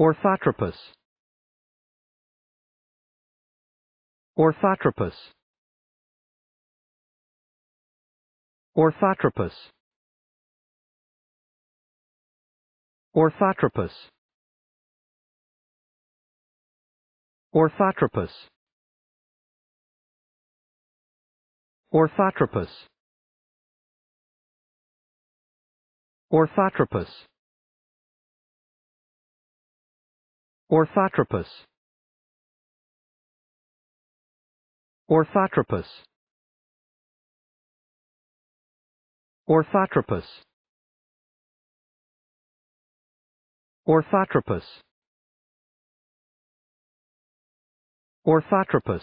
Orthotropus Orthotropus Orthotropus Orthotropus Orthotropus Orthotropus Orthotropus Orthotropus Orthotropus Orthotropus Orthotropus Orthotropus